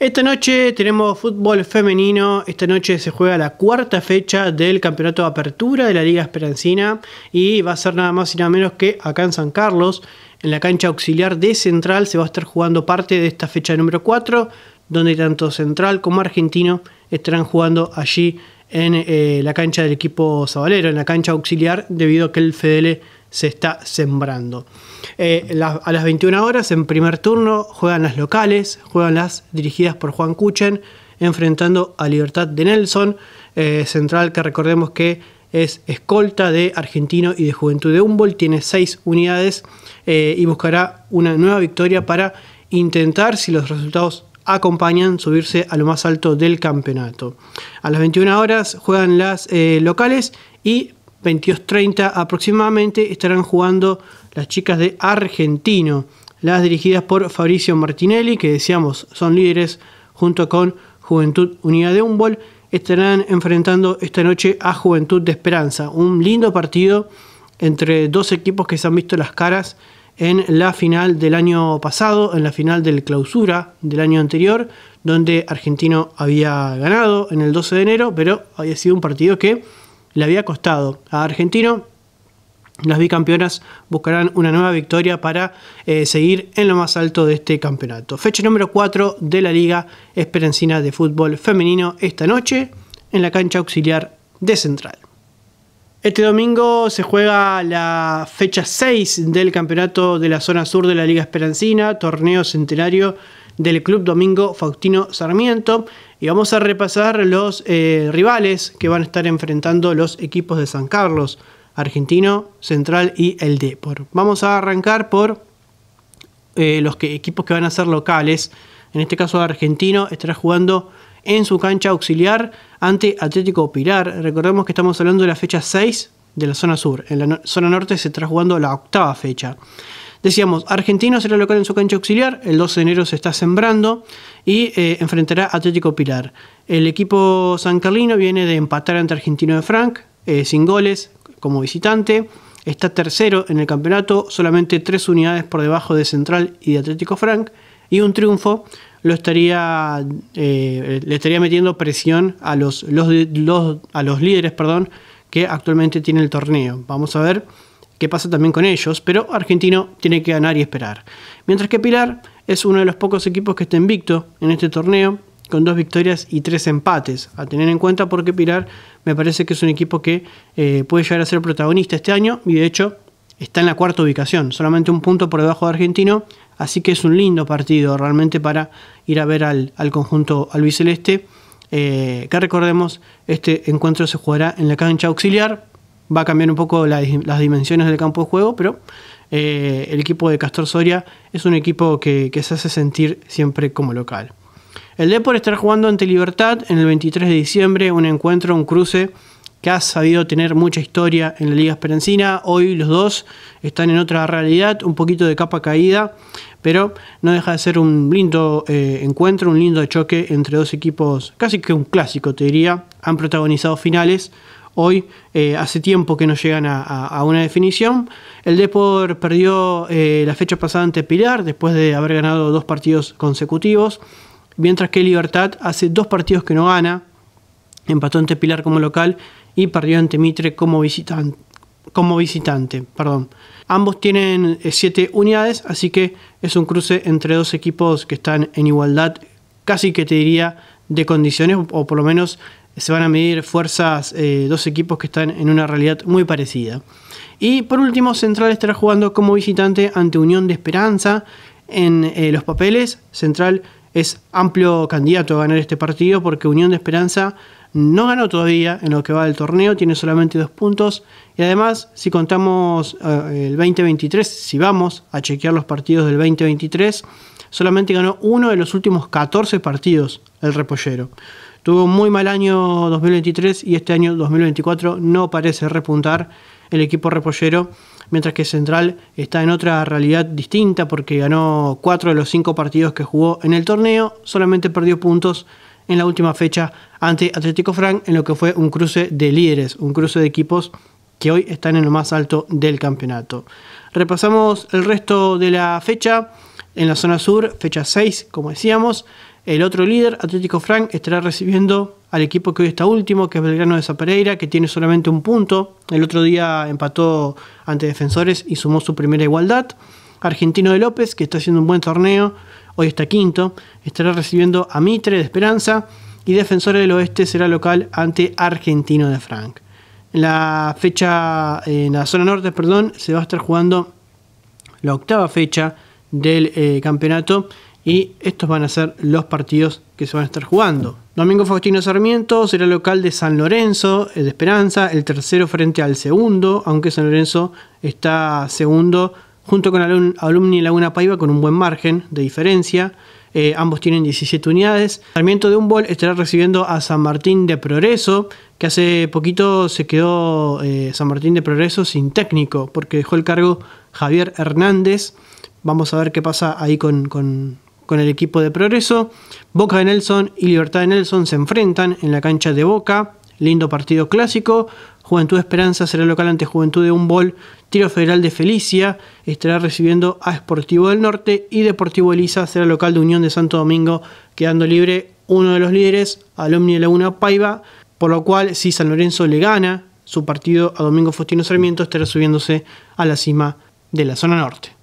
Esta noche tenemos fútbol femenino, esta noche se juega la cuarta fecha del campeonato de apertura de la Liga Esperancina y va a ser nada más y nada menos que acá en San Carlos, en la cancha auxiliar de Central se va a estar jugando parte de esta fecha número 4, donde tanto Central como Argentino estarán jugando allí en eh, la cancha del equipo sabalero, en la cancha auxiliar, debido a que el FDL se está sembrando. Eh, a las 21 horas, en primer turno, juegan las locales, juegan las dirigidas por Juan Kuchen enfrentando a Libertad de Nelson, eh, central que recordemos que es escolta de Argentino y de Juventud de Humboldt, tiene seis unidades eh, y buscará una nueva victoria para intentar, si los resultados acompañan, subirse a lo más alto del campeonato. A las 21 horas juegan las locales y 22.30 aproximadamente estarán jugando las chicas de Argentino, las dirigidas por Fabricio Martinelli, que decíamos son líderes junto con Juventud Unida de Humboldt, estarán enfrentando esta noche a Juventud de Esperanza. Un lindo partido entre dos equipos que se han visto las caras en la final del año pasado, en la final del clausura del año anterior, donde Argentino había ganado en el 12 de enero, pero había sido un partido que le había costado a Argentino. Las bicampeonas buscarán una nueva victoria para eh, seguir en lo más alto de este campeonato. Fecha número 4 de la Liga Esperancina de Fútbol Femenino esta noche en la cancha auxiliar de Central. Este domingo se juega la fecha 6 del campeonato de la zona sur de la Liga Esperancina, torneo centenario del Club Domingo Faustino Sarmiento. Y vamos a repasar los eh, rivales que van a estar enfrentando los equipos de San Carlos, Argentino, Central y el Depor. Vamos a arrancar por eh, los equipos que van a ser locales. En este caso, Argentino estará jugando en su cancha auxiliar ante Atlético Pilar. Recordemos que estamos hablando de la fecha 6 de la zona sur. En la zona norte se estará jugando la octava fecha. Decíamos, Argentino será local en su cancha auxiliar, el 12 de enero se está sembrando y eh, enfrentará Atlético Pilar. El equipo san Carlino viene de empatar ante Argentino de Frank, eh, sin goles como visitante. Está tercero en el campeonato, solamente tres unidades por debajo de Central y de Atlético Frank. Y un triunfo lo estaría, eh, le estaría metiendo presión a los, a los líderes perdón, que actualmente tiene el torneo. Vamos a ver que pasa también con ellos, pero Argentino tiene que ganar y esperar. Mientras que Pilar es uno de los pocos equipos que está invicto en este torneo, con dos victorias y tres empates a tener en cuenta porque Pilar me parece que es un equipo que eh, puede llegar a ser protagonista este año y de hecho está en la cuarta ubicación, solamente un punto por debajo de Argentino, así que es un lindo partido realmente para ir a ver al, al conjunto albiceleste, eh, que recordemos, este encuentro se jugará en la cancha auxiliar va a cambiar un poco las dimensiones del campo de juego, pero eh, el equipo de Castor Soria es un equipo que, se hace sentir siempre como local. El Depor estar jugando ante Libertad en el 23 de diciembre, un encuentro, un cruce que ha sabido tener mucha historia en la Liga Esperanzina. Hoy los dos están en otra realidad, un poquito de capa caída, pero no deja de ser un lindo eh, encuentro, un lindo choque entre dos equipos, casi que un clásico, te diría. Han protagonizado finales, Hoy eh, hace tiempo que no llegan a, una definición. El Depor perdió eh, la fecha pasada ante Pilar después de haber ganado dos partidos consecutivos, mientras que Libertad hace dos partidos que no gana. Empató ante Pilar como local y perdió ante Mitre como visitante. perdón. Ambos tienen eh, siete unidades, así que es un cruce entre dos equipos que están en igualdad, casi que te diría, de condiciones, o por lo menos se van a medir fuerzas eh, dos equipos que están en una realidad muy parecida. Y por último, Central estará jugando como visitante ante Unión de Esperanza en eh, los papeles. Central es amplio candidato a ganar este partido porque Unión de Esperanza no ganó todavía en lo que va del torneo, tiene solamente dos puntos. Y además, si contamos eh, el 2023, si vamos a chequear los partidos del 2023, solamente ganó uno de los últimos 14 partidos el repollero. Tuvo un muy mal año 2023 y este año 2024 no parece repuntar el equipo repollero, mientras que Central está en otra realidad distinta porque ganó cuatro de los cinco partidos que jugó en el torneo, solamente perdió puntos en la última fecha ante Atlético Frank en lo que fue un cruce de líderes, un cruce de equipos que hoy están en lo más alto del campeonato. Repasamos el resto de la fecha en la zona sur, fecha 6, como decíamos. El otro líder, Atlético Frank, estará recibiendo al equipo que hoy está último, que es Belgrano de Zapereira, que tiene solamente un punto. El otro día empató ante Defensores y sumó su primera igualdad. Argentino de López, que está haciendo un buen torneo, hoy está quinto, estará recibiendo a Mitre de Esperanza y Defensores del Oeste será local ante Argentino de Frank. En la fecha, en la zona norte, perdón, se va a estar jugando la octava fecha del eh, campeonato y estos van a ser los partidos que se van a estar jugando. Domingo Faustino Sarmiento será local de San Lorenzo, el eh, de Esperanza, el tercero frente al segundo, aunque San Lorenzo está segundo junto con Alumni Laguna Paiva con un buen margen de diferencia. Eh, ambos tienen 17 unidades. Sarmiento de Humboldt estará recibiendo a San Martín de Progreso, que hace poquito se quedó eh, San Martín de Progreso sin técnico, porque dejó el cargo Javier Hernández. Vamos a ver qué pasa ahí con con el equipo de Progreso. Boca de Nelson y Libertad de Nelson se enfrentan en la cancha de Boca. Lindo partido clásico. Juventud Esperanza será local ante Juventud de Unbol, Tiro Federal de Felicia estará recibiendo a Sportivo del Norte y Deportivo Elisa será local de Unión de Santo Domingo, quedando libre uno de los líderes, Alumni de Laguna Paiva, por lo cual si San Lorenzo le gana su partido a Domingo Faustino Sarmiento estará subiéndose a la cima de la zona norte.